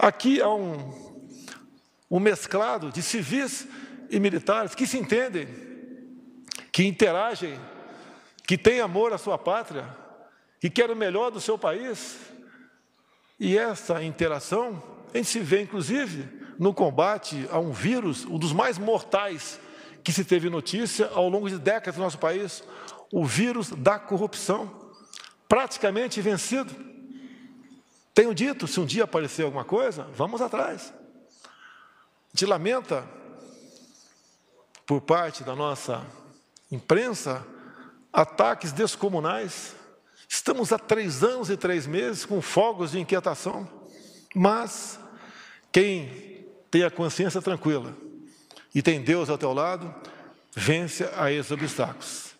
Aqui há um, um mesclado de civis e militares que se entendem, que interagem, que têm amor à sua pátria, que querem o melhor do seu país. E essa interação, a gente se vê, inclusive, no combate a um vírus, um dos mais mortais que se teve notícia ao longo de décadas no nosso país, o vírus da corrupção, praticamente vencido. Tenho dito, se um dia aparecer alguma coisa, vamos atrás. Te lamenta por parte da nossa imprensa ataques descomunais. Estamos há três anos e três meses com fogos de inquietação, mas quem tem a consciência tranquila e tem Deus ao teu lado, vence a esses obstáculos.